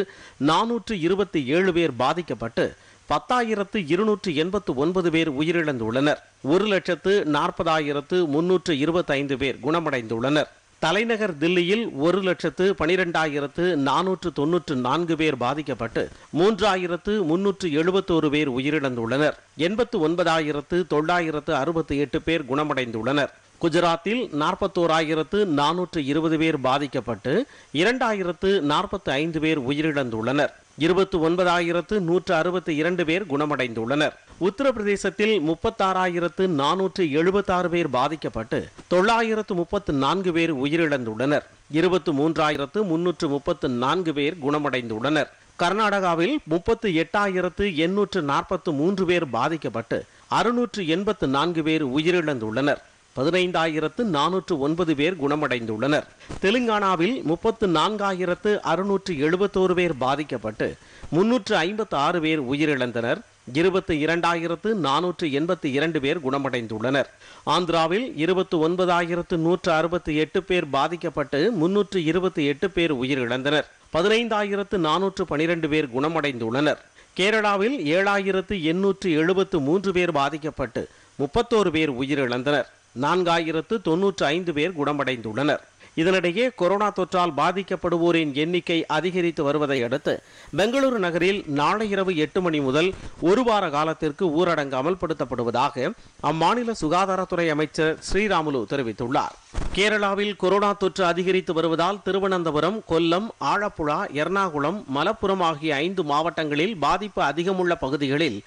[SPEAKER 1] நானூற்று இருபத்தி ஏழு பேர் பாதிக்கப்பட்டு பத்தாயிரத்து இருநூற்று எண்பத்து ஒன்பது பேர் உயிரிழந்துள்ளனர் ஒரு லட்சத்து நாற்பதாயிரத்து முன்னூற்று இருபத்தைந்து பேர் குணமடைந்துள்ளனர் தலைநகர் தில்லியில் ஒரு லட்சத்து பனிரெண்டாயிரத்து நானூற்று தொன்னூற்று நான்கு பேர் பாதிக்கப்பட்டு மூன்றாயிரத்து முன்னூற்று எழுபத்தோரு பேர் உயிரிழந்துள்ளனர் எண்பத்து ஒன்பதாயிரத்து தொள்ளாயிரத்து அறுபத்தி எட்டு பேர் குணமடைந்துள்ளனர் குஜராத்தில் நாற்பத்தோராயிரத்து நானூற்று இருபது பேர் பாதிக்கப்பட்டு இரண்டாயிரத்து நாற்பத்து ஐந்து பேர் உயிரிழந்துள்ளனர் இருபத்தி ஒன்பதாயிரத்து நூற்று அறுபத்தி இரண்டு பேர் குணமடைந்துள்ளனர் உத்தரப்பிரதேசத்தில் முப்பத்தாறாயிரத்து நானூற்று எழுபத்தாறு பேர் பாதிக்கப்பட்டு தொள்ளாயிரத்து முப்பத்து நான்கு பேர் உயிரிழந்துள்ளனர் இருபத்து மூன்றாயிரத்து முன்னூற்று முப்பத்து நான்கு பேர் குணமடைந்துள்ளனர் கர்நாடகாவில் முப்பத்து எட்டாயிரத்து எண்ணூற்று நாற்பத்து மூன்று பேர் பாதிக்கப்பட்டு அறுநூற்று எண்பத்து நான்கு பேர் உயிரிழந்துள்ளனர் பதினைந்தாயிரத்து நானூற்று ஒன்பது பேர் குணமடைந்துள்ளனர் தெலுங்கானாவில் முப்பத்து நான்காயிரத்து அறுநூற்று எழுபத்தோரு பேர் பாதிக்கப்பட்டு முன்னூற்று ஐம்பத்து ஆறு பேர் உயிரிழந்தனர் இருபத்தி இரண்டாயிரத்து நானூற்று எண்பத்தி இரண்டு பேர் குணமடைந்துள்ளனர் ஆந்திராவில் இருபத்தி ஒன்பதாயிரத்து நூற்று அறுபத்தி எட்டு பேர் பாதிக்கப்பட்டு முன்னூற்று இருபத்தி எட்டு பேர் உயிரிழந்தனர் பதினைந்தாயிரத்து நானூற்று பனிரெண்டு பேர் குணமடைந்துள்ளனர் கேரளாவில் ஏழாயிரத்து எண்ணூற்று எழுபத்து மூன்று பேர் பாதிக்கப்பட்டு முப்பத்தோரு பேர் உயிரிழந்தனர் நான்காயிரத்து தொன்னூற்று ஐந்து பேர் குணமடைந்துள்ளனர் இதனிடையே கொரோனா தொற்றால் பாதிக்கப்படுவோரின் எண்ணிக்கை அதிகரித்து வருவதை அடுத்து பெங்களூரு நகரில் நாளை இரவு எட்டு மணி முதல் ஒரு வார காலத்திற்கு ஊரடங்கு அமல்படுத்தப்படுவதாக அம்மாநில சுகாதாரத்துறை அமைச்சர் ஸ்ரீராமுலு தெரிவித்துள்ளார் கேரளாவில் கொரோனா தொற்று அதிகரித்து வருவதால் திருவனந்தபுரம் கொல்லம் ஆழப்புழா எர்ணாகுளம் மலப்புரம் ஆகிய ஐந்து மாவட்டங்களில் பாதிப்பு அதிகமுள்ள பகுதிகளில்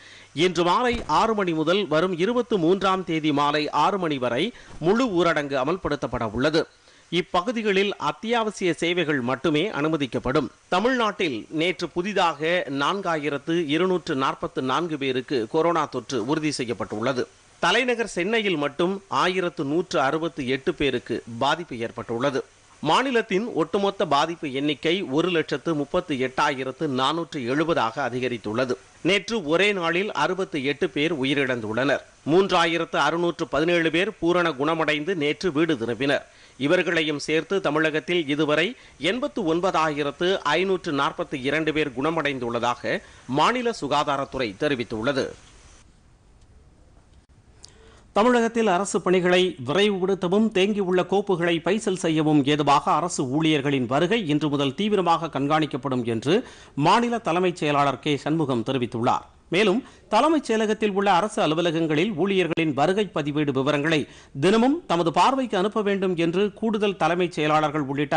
[SPEAKER 1] இன்று மாலை ஆறு மணி முதல் வரும் இருபத்தி மூன்றாம் தேதி மாலை ஆறு மணி வரை முழு ஊரடங்கு அமல்படுத்தப்பட உள்ளது இப்பகுதிகளில் அத்தியாவசிய சேவைகள் மட்டுமே அனுமதிக்கப்படும் தமிழ்நாட்டில் நேற்று புதிதாக நான்காயிரத்து இருநூற்று நாற்பத்து நான்கு பேருக்கு கொரோனா தொற்று உறுதி செய்யப்பட்டுள்ளது தலைநகர் சென்னையில் மட்டும் ஆயிரத்து நூற்று அறுபத்து எட்டு பேருக்கு பாதிப்பு ஏற்பட்டுள்ளது மாநிலத்தின் ஒட்டுமொத்த பாதிப்பு எண்ணிக்கை ஒரு லட்சத்து முப்பத்து எட்டாயிரத்து நானூற்று எழுபதாக அதிகரித்துள்ளது நேற்று ஒரே நாளில் அறுபத்து எட்டு பேர் உயிரிழந்துள்ளனர் மூன்றாயிரத்து அறுநூற்று பதினேழு பேர் பூரண குணமடைந்து நேற்று வீடு திரும்பினர் இவர்களையும் சேர்த்து தமிழகத்தில் இதுவரை எண்பத்து ஒன்பதாயிரத்து ஐநூற்று நாற்பத்தி இரண்டு பேர் குணமடைந்துள்ளதாக மாநில சுகாதாரத்துறை தெரிவித்துள்ளது தமிழகத்தில் அரசு பணிகளை விரைவுபடுத்தவும் தேங்கியுள்ள கோப்புகளை பைசல் செய்யவும் ஏதுவாக அரசு ஊழியர்களின் வருகை இன்று முதல் தீவிரமாக கண்காணிக்கப்படும் என்று மாநில தலைமைச் செயலாளர் கே சண்முகம் தெரிவித்துள்ளார் மேலும் தலைமைச் செயலகத்தில் உள்ள அரசு அலுவலகங்களில் ஊழியர்களின் வருகை பதிவேடு விவரங்களை தினமும் தமது பார்வைக்கு அனுப்ப வேண்டும் என்று கூடுதல் தலைமைச் செயலாளர்கள் உள்ளிட்ட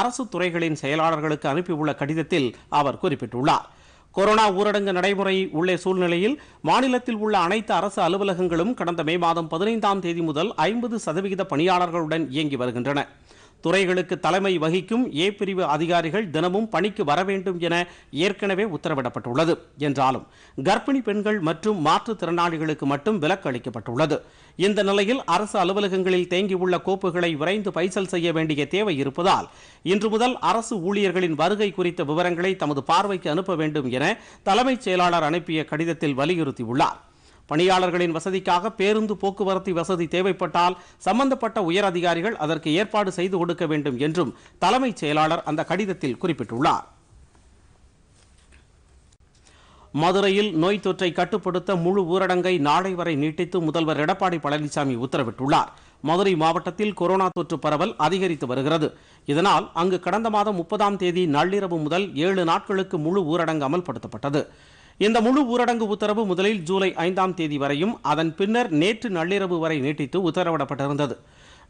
[SPEAKER 1] அரசு துறைகளின் செயலாளர்களுக்கு அனுப்பியுள்ள கடிதத்தில் அவர் குறிப்பிட்டுள்ளார் கொரோனா ஊரடங்கு நடைமுறை உள்ள சூழ்நிலையில் மாநிலத்தில் உள்ள அனைத்து அரசு அலுவலகங்களும் கடந்த மே மாதம் பதினைந்தாம் தேதி முதல் ஐம்பது சதவிகித பணியாளர்களுடன் இயங்கி வருகின்றன துறைகளுக்கு தலைமை வகிக்கும் ஏ பிரிவு அதிகாரிகள் தினமும் பணிக்கு வர வேண்டும் என ஏற்கனவே உத்தரவிடப்பட்டுள்ளது என்றாலும் கர்ப்பிணி பெண்கள் மற்றும் மாற்றுத்திறனாளிகளுக்கு மட்டும் விலக்கு அளிக்கப்பட்டுள்ளது இந்த நிலையில் அரசு அலுவலகங்களில் தேங்கியுள்ள கோப்புகளை விரைந்து பைசல் செய்ய வேண்டிய தேவை இருப்பதால் இன்று முதல் அரசு ஊழியர்களின் வருகை குறித்த விவரங்களை தமது பார்வைக்கு அனுப்ப வேண்டும் என தலைமைச் செயலாளர் அனுப்பிய கடிதத்தில் வலியுறுத்தியுள்ளார் பணியாளர்களின் வசதிக்காக பேருந்து போக்குவரத்து வசதி தேவைப்பட்டால் சம்பந்தப்பட்ட உயர் அதிகாரிகள் அதற்கு ஏற்பாடு செய்து கொடுக்க வேண்டும் என்றும் தலைமைச் செயலாளர் அந்த கடிதத்தில் குறிப்பிட்டுள்ளார் மதுரையில் நோய் தொற்றை கட்டுப்படுத்த முழு ஊரடங்கை நாளை வரை நீட்டித்து முதல்வர் எடப்பாடி பழனிசாமி உத்தரவிட்டுள்ளார் மதுரை மாவட்டத்தில் கொரோனா தொற்று பரவல் அதிகரித்து வருகிறது இதனால் அங்கு கடந்த மாதம் முப்பதாம் தேதி நள்ளிரவு முதல் ஏழு நாட்களுக்கு முழு ஊரடங்கு அமல்படுத்தப்பட்டது இந்த முழு ஊரடங்கு உத்தரவு முதலில் ஜூலை ஐந்தாம் தேதி வரையும் அதன் பின்னர் நேற்று நள்ளிரவு வரை நீட்டித்து உத்தரவிடப்பட்டிருந்தது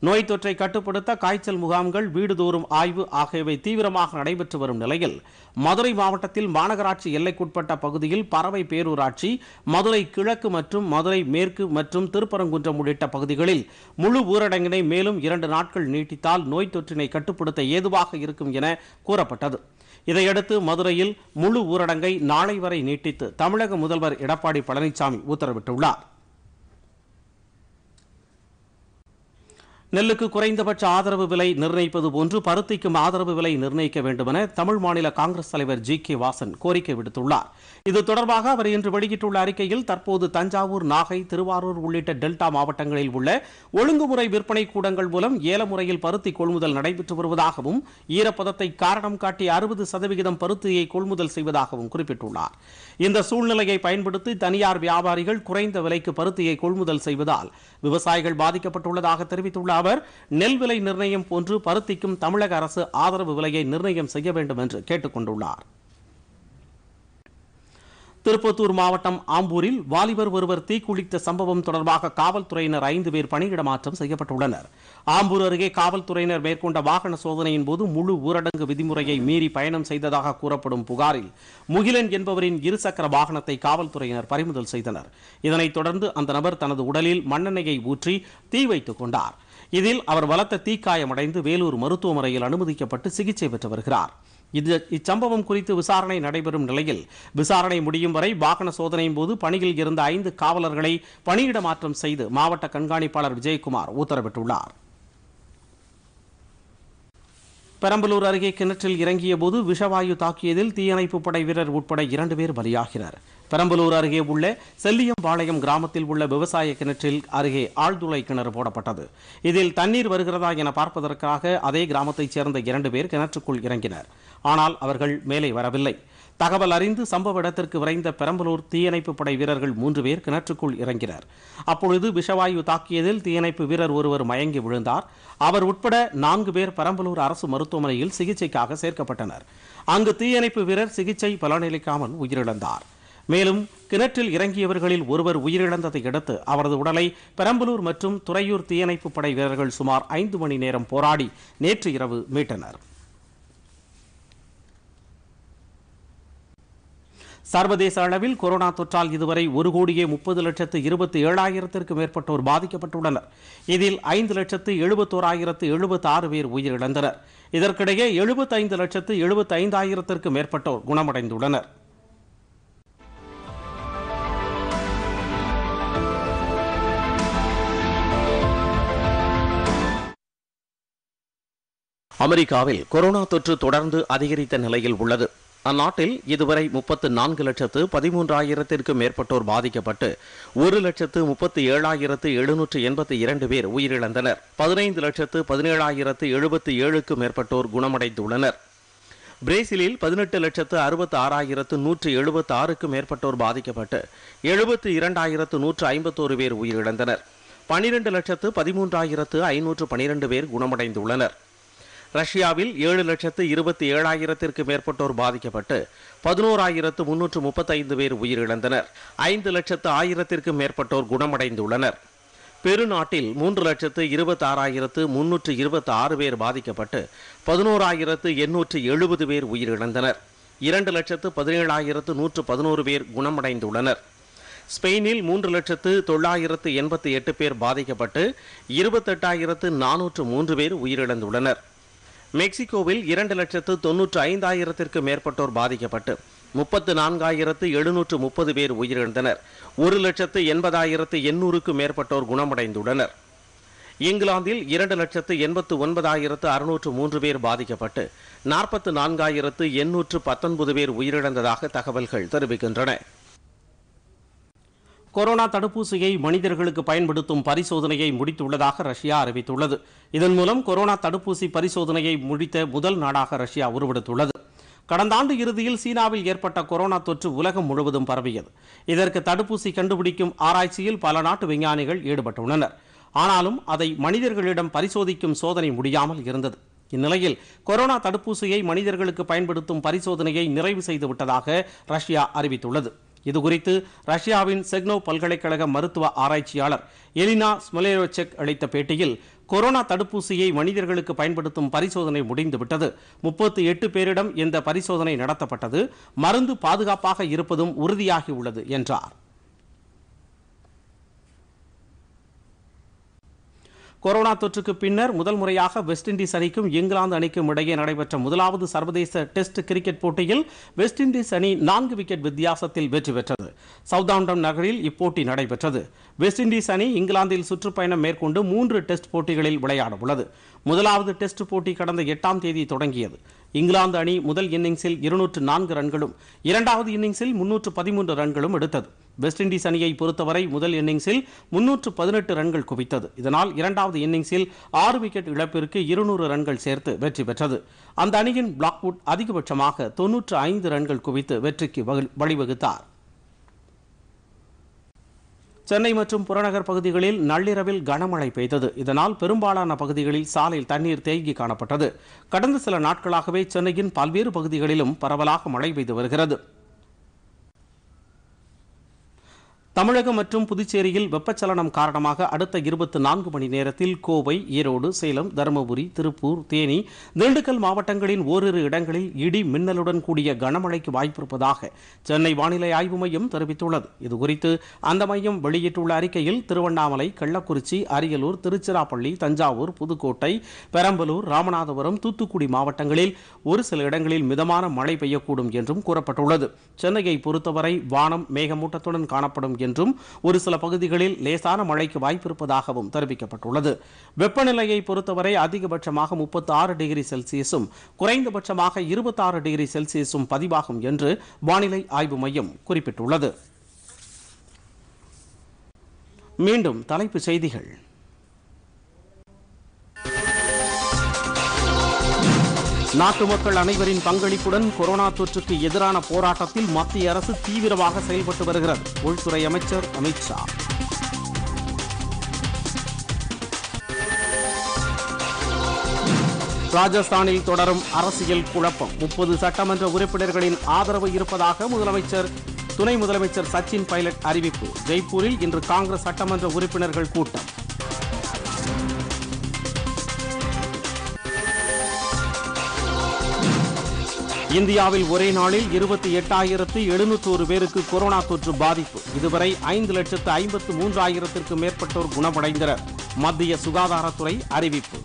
[SPEAKER 1] நோய் தொற்றை கட்டுப்படுத்த காய்ச்சல் முகாம்கள் வீடுதோறும் ஆய்வு ஆகியவை தீவிரமாக நடைபெற்று வரும் நிலையில் மதுரை மாவட்டத்தில் மாநகராட்சி எல்லைக்குட்பட்ட பகுதியில் பறவை பேரூராட்சி மதுரை கிழக்கு மற்றும் மதுரை மேற்கு மற்றும் திருப்பரங்குன்றம் உள்ளிட்ட பகுதிகளில் முழு ஊரடங்கினை மேலும் இரண்டு நாட்கள் நீட்டித்தால் நோய் தொற்றினை கட்டுப்படுத்த ஏதுவாக இருக்கும் என கூறப்பட்டது இதையடுத்து மதுரையில் முழு ஊரடங்கை நாளை வரை நீட்டித்து தமிழக முதல்வர் எடப்பாடி பழனிசாமி உத்தரவிட்டுள்ளார் நெல்லுக்கு குறைந்தபட்ச ஆதரவு விலை நிர்ணயிப்பது போன்று பருத்திக்கும் ஆதரவு விலை நிர்ணயிக்க வேண்டுமென தமிழ் மாநில காங்கிரஸ் தலைவர் ஜி கே வாசன் கோரிக்கை விடுத்துள்ளார் இது தொடர்பாக அவர் இன்று வெளியிட்டுள்ள அறிக்கையில் தற்போது தஞ்சாவூர் நாகை திருவாரூர் உள்ளிட்ட டெல்டா மாவட்டங்களில் உள்ள ஒழுங்குமுறை விற்பனை கூடங்கள் மூலம் ஏல முறையில் பருத்தி கொள்முதல் நடைபெற்று வருவதாகவும் ஈரப்பதத்தை காரணம் காட்டி அறுபது சதவிகிதம் பருத்தியை கொள்முதல் செய்வதாகவும் குறிப்பிட்டுள்ளார் இந்த சூழ்நிலையை பயன்படுத்தி தனியார் வியாபாரிகள் குறைந்த விலைக்கு பருத்தியை கொள்முதல் செய்வதால் விவசாயிகள் பாதிக்கப்பட்டுள்ளதாக தெரிவித்துள்ள அவர் நெல் விலை நிர்ணயம் போன்று பருத்திக்கும் தமிழக அரசு ஆதரவு விலையை நிர்ணயம் செய்ய வேண்டும் என்று கேட்டுக் கொண்டுள்ளார் திருப்பத்தூர் மாவட்டம் ஆம்பூரில் வாலிபர் ஒருவர் தீக்குளித்த சம்பவம் தொடர்பாக காவல்துறையினர் ஐந்து பேர் பணியிடமாற்றம் செய்யப்பட்டுள்ளனர் ஆம்பூர் அருகே காவல்துறையினர் மேற்கொண்ட வாகன சோதனையின் போது முழு ஊரடங்கு விதிமுறையை மீறி பயணம் செய்ததாக கூறப்படும் புகாரில் முகிலன் என்பவரின் இருசக்கர வாகனத்தை காவல்துறையினர் பறிமுதல் செய்தனர் இதனைத் தொடர்ந்து அந்த நபர் தனது உடலில் மண்ணெண்ணெயை ஊற்றி தீ வைத்துக் கொண்டார் இதில் அவர் பலத்த தீக்காயமடைந்து வேலூர் மருத்துவமனையில் அனுமதிக்கப்பட்டு சிகிச்சை பெற்று வருகிறார் இது இச்சம்பவம் குறித்து விசாரணை நடைபெறும் நிலையில் விசாரணை முடியும் வரை வாகன சோதனையின் போது பணியில் இருந்த ஐந்து காவலர்களை பணியிட மாற்றம் செய்து மாவட்ட கண்காணிப்பாளர் விஜயகுமார் உத்தரவிட்டுள்ளார் பெரம்பலூர் அருகே கிணற்றில் இறங்கியபோது விஷவாயு தாக்கியதில் தீயணைப்பு படை வீரர் உட்பட இரண்டு பேர் பலியாகினர் பெரம்பலூர் அருகே உள்ள செல்லியம்பாளையம் கிராமத்தில் உள்ள விவசாய கிணற்றில் அருகே ஆழ்துளை கிணறு போடப்பட்டது இதில் தண்ணீர் வருகிறதா என பார்ப்பதற்காக அதே கிராமத்தைச் சேர்ந்த இரண்டு பேர் கிணற்றுக்குள் இறங்கினர் ஆனால் அவர்கள் மேலே வரவில்லை தகவல் அறிந்து சம்பவ இடத்திற்கு விரைந்த பெரம்பலூர் தீயணைப்பு படை வீரர்கள் மூன்று பேர் கிணற்றுக்குள் இறங்கினர் அப்பொழுது விஷவாயு தாக்கியதில் தீயணைப்பு வீரர் ஒருவர் மயங்கி விழுந்தார் அவர் உட்பட நான்கு பேர் பெரம்பலூர் அரசு மருத்துவமனையில் சிகிச்சைக்காக சேர்க்கப்பட்டனர் அங்கு தீயணைப்பு வீரர் சிகிச்சை பலனளிக்காமல் உயிரிழந்தார் மேலும் கிணற்றில் இறங்கியவர்களில் ஒருவர் உயிரிழந்ததை அடுத்து அவரது உடலை பெரம்பலூர் மற்றும் துறையூர் தீயணைப்பு படை வீரர்கள் சுமார் ஐந்து மணி நேரம் போராடி நேற்று இரவு மீட்டனர் சர்வதேச அளவில் கொரோனா தொற்றால் இதுவரை ஒரு கோடியே முப்பது லட்சத்து இருபத்தி ஏழாயிரத்திற்கு மேற்பட்டோர் பாதிக்கப்பட்டுள்ளனர் இதில் ஐந்து லட்சத்து எழுபத்தோராயிரத்து எழுபத்தி ஆறு பேர் உயிரிழந்தனர் இதற்கிடையே எழுபத்தைந்து லட்சத்து எழுபத்தைந்தாயிரத்திற்கும் மேற்பட்டோர் குணமடைந்துள்ளனர் அமெரிக்காவில் கொரோனா தொற்று தொடர்ந்து அதிகரித்த நிலையில் உள்ளது அந்நாட்டில் இதுவரை முப்பத்து நான்கு லட்சத்து பதிமூன்றாயிரத்திற்கும் மேற்பட்டோர் பாதிக்கப்பட்டு ஒரு லட்சத்து முப்பத்தி ஏழாயிரத்து எழுநூற்று எண்பத்தி இரண்டு பேர் உயிரிழந்தனர் பதினைந்து லட்சத்து பதினேழாயிரத்து எழுபத்தி ஏழுக்கும் மேற்பட்டோர் குணமடைந்துள்ளனர் பிரேசிலில் பதினெட்டு லட்சத்து அறுபத்தி ஆறாயிரத்து நூற்று எழுபத்தி ஆறுக்கும் மேற்பட்டோர் பாதிக்கப்பட்டு எழுபத்து இரண்டாயிரத்து நூற்று ஐம்பத்தோரு பேர் உயிரிழந்தனர் பனிரெண்டு லட்சத்து பதிமூன்றாயிரத்து ஐநூற்று பனிரெண்டு பேர் குணமடைந்துள்ளனர் ரஷ்யாவில் ஏழு லட்சத்து இருபத்தி ஏழாயிரத்திற்கு மேற்பட்டோர் பாதிக்கப்பட்டு பதினோராயிரத்து முன்னூற்று முப்பத்தைந்து பேர் உயிரிழந்தனர் ஐந்து லட்சத்து ஆயிரத்திற்கும் மேற்பட்டோர் குணமடைந்துள்ளனர் பெருநாட்டில் மூன்று லட்சத்து இருபத்தாறாயிரத்து முன்னூற்று இருபத்தி ஆறு பேர் பாதிக்கப்பட்டு பதினோராயிரத்து எண்ணூற்று எழுபது பேர் உயிரிழந்தனர் இரண்டு லட்சத்து பதினேழாயிரத்து நூற்று பதினோரு பேர் குணமடைந்துள்ளனர் ஸ்பெயினில் மூன்று லட்சத்து தொள்ளாயிரத்து எண்பத்தி எட்டு பேர் பாதிக்கப்பட்டு இருபத்தெட்டாயிரத்து நானூற்று மூன்று பேர் உயிரிழந்துள்ளனர் மெக்சிகோவில் இரண்டு லட்சத்து தொன்னூற்று ஐந்தாயிரத்திற்கு மேற்பட்டோர் பாதிக்கப்பட்டு முப்பத்து நான்காயிரத்து எழுநூற்று முப்பது பேர் உயிரிழந்தனர் ஒரு லட்சத்து எண்பதாயிரத்து எண்ணூறுக்கு மேற்பட்டோர் குணமடைந்துள்ளனர் இங்கிலாந்தில் இரண்டு லட்சத்து எண்பத்து ஒன்பதாயிரத்து அறுநூற்று மூன்று பேர் பாதிக்கப்பட்டு நாற்பத்து நான்காயிரத்து எண்ணூற்று பத்தொன்பது பேர் உயிரிழந்ததாக தகவல்கள் தெரிவிக்கின்றன கொரோனா தடுப்பூசியை மனிதர்களுக்கு பயன்படுத்தும் பரிசோதனையை முடித்துள்ளதாக ரஷ்யா அறிவித்துள்ளது இதன் மூலம் கொரோனா தடுப்பூசி பரிசோதனையை முடித்த முதல் நாடாக ரஷ்யா உருவெடுத்துள்ளது கடந்த ஆண்டு இறுதியில் சீனாவில் ஏற்பட்ட கொரோனா தொற்று உலகம் முழுவதும் பரவியது இதற்கு தடுப்பூசி கண்டுபிடிக்கும் ஆராய்ச்சியில் பல நாட்டு விஞ்ஞானிகள் ஈடுபட்டுள்ளனர் ஆனாலும் அதை மனிதர்களிடம் பரிசோதிக்கும் சோதனை முடியாமல் இருந்தது இந்நிலையில் கொரோனா தடுப்பூசியை மனிதர்களுக்கு பயன்படுத்தும் பரிசோதனையை நிறைவு செய்துவிட்டதாக ரஷ்யா அறிவித்துள்ளது இதுகுறித்து ரஷ்யாவின் செக்னோ பல்கலைக்கழக மருத்துவ ஆராய்ச்சியாளர் எலினா ஸ்மொலேரோச்செக் அளித்த பேட்டியில் கொரோனா தடுப்பூசியை மனிதர்களுக்கு பயன்படுத்தும் பரிசோதனை முடிந்துவிட்டது முப்பத்தி எட்டு பேரிடம் இந்த பரிசோதனை நடத்தப்பட்டது மருந்து பாதுகாப்பாக இருப்பதும் உறுதியாகியுள்ளது என்றார் கொரோனா தொற்றுக்கு பின்னர் முதல் முறையாக வெஸ்ட் இண்டீஸ் அணிக்கும் இங்கிலாந்து அணிக்கும் இடையே நடைபெற்ற முதலாவது சர்வதேச டெஸ்ட் கிரிக்கெட் போட்டியில் வெஸ்ட் இண்டீஸ் அணி நான்கு விக்கெட் வித்தியாசத்தில் வெற்றி பெற்றது சவுதாண்டம் நகரில் இப்போட்டி நடைபெற்றது வெஸ்ட் இண்டீஸ் அணி இங்கிலாந்தில் சுற்றுப்பயணம் மேற்கொண்டு மூன்று டெஸ்ட் போட்டிகளில் விளையாட உள்ளது முதலாவது டெஸ்ட் போட்டி கடந்த எட்டாம் தேதி தொடங்கியது இங்கிலாந்து அணி முதல் இன்னிங்ஸில் இருநூற்று நான்கு ரன்களும் இரண்டாவது இன்னிங்ஸில் முன்னூற்று பதிமூன்று ரன்களும் எடுத்தது வெஸ்ட் இண்டீஸ் அணியை பொறுத்தவரை முதல் இன்னிங்ஸில் முன்னூற்று பதினெட்டு ரன்கள் குவித்தது இதனால் இரண்டாவது இன்னிங்ஸில் ஆறு விக்கெட் இழப்பிற்கு இருநூறு ரன்கள் சேர்த்து வெற்றி பெற்றது அந்த அணியின் பிளாக்வுட் அதிகபட்சமாக தொன்னூற்று ஐந்து ரன்கள் குவித்து வெற்றிக்கு வழிவகுத்தார் சென்னை மற்றும் புறநகர் பகுதிகளில் நள்ளிரவில் கனமழை பெய்தது இதனால் பெரும்பாலான பகுதிகளில் சாலையில் தண்ணீர் தேங்கி காணப்பட்டது கடந்த சில நாட்களாகவே சென்னையின் பல்வேறு பகுதிகளிலும் பரவலாக மழை பெய்து வருகிறது தமிழகம் மற்றும் புதுச்சேரியில் வெப்பச்சலனம் காரணமாக அடுத்த இருபத்தி நான்கு மணி நேரத்தில் கோவை ஈரோடு சேலம் தருமபுரி திருப்பூர் தேனி திண்டுக்கல் மாவட்டங்களின் ஓரிரு இடங்களில் இடி மின்னலுடன் கூடிய கனமழைக்கு வாய்ப்பிருப்பதாக சென்னை வானிலை ஆய்வு மையம் தெரிவித்துள்ளது இதுகுறித்து அந்த மையம் வெளியிட்டுள்ள அறிக்கையில் திருவண்ணாமலை கள்ளக்குறிச்சி அரியலூர் திருச்சிராப்பள்ளி தஞ்சாவூர் புதுக்கோட்டை பெரம்பலூர் ராமநாதபுரம் தூத்துக்குடி மாவட்டங்களில் ஒரு சில இடங்களில் மிதமான மழை பெய்யக்கூடும் என்றும் கூறப்பட்டுள்ளது சென்னையை பொறுத்தவரை வானம் மேகமூட்டத்துடன் காணப்படும் என்று என்றும் ஒரு சில பகுதிகளில் லேசான மழைக்கு வாய்ப்பிருப்பதாகவும் தெரிவிக்கப்பட்டுள்ளது வெப்பநிலையை பொறுத்தவரை அதிகபட்சமாக முப்பத்தி ஆறு டிகிரி செல்சியஸும் குறைந்தபட்சமாக இருபத்தி ஆறு டிகிரி செல்சியஸும் பதிவாகும் என்று வானிலை ஆய்வு மையம் குறிப்பிட்டுள்ளது மீண்டும் தலைப்புச் செய்திகள் நாட்டு மக்கள் அனைவரின் பங்களிப்புடன் கொரோனா தொற்றுக்கு எதிரான போராட்டத்தில் மத்திய அரசு தீவிரமாக செயல்பட்டு வருகிறது உள்துறை அமைச்சர் அமித்ஷா ராஜஸ்தானில் தொடரும் அரசியல் குழப்பம் முப்பது சட்டமன்ற உறுப்பினர்களின் ஆதரவு இருப்பதாக முதலமைச்சர் துணை முதலமைச்சர் சச்சின் பைலட் அறிவிப்பு ஜெய்ப்பூரில் இன்று காங்கிரஸ் சட்டமன்ற உறுப்பினர்கள் கூட்டம் இந்தியாவில் ஒரே நாளில் இருபத்தி எட்டாயிரத்து எழுநூற்றோரு பேருக்கு கொரோனா தொற்று பாதிப்பு இதுவரை ஐந்து லட்சத்து ஐம்பத்து மூன்றாயிரத்திற்கு மேற்பட்டோர் குணமடைந்தனர் மத்திய சுகாதாரத்துறை அறிவிப்பு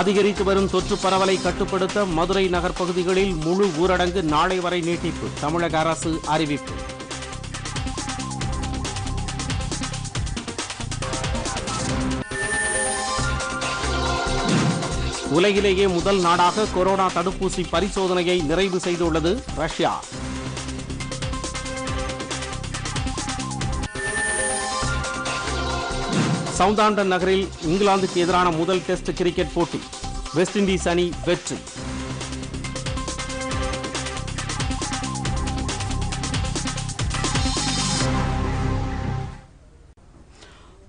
[SPEAKER 1] அதிகரித்து வரும் தொற்று பரவலை கட்டுப்படுத்த மதுரை நகர் பகுதிகளில் முழு ஊரடங்கு நாளை வரை நீட்டிப்பு தமிழக அரசு அறிவிப்பு உலகிலேயே முதல் நாடாக கொரோனா தடுப்பூசி பரிசோதனையை நிறைவு செய்துள்ளது ரஷ்யா சவுந்தாண்டன் நகரில் இங்கிலாந்துக்கு எதிரான முதல் டெஸ்ட் கிரிக்கெட் போட்டி வெஸ்ட் இண்டீஸ் அணி வெற்றி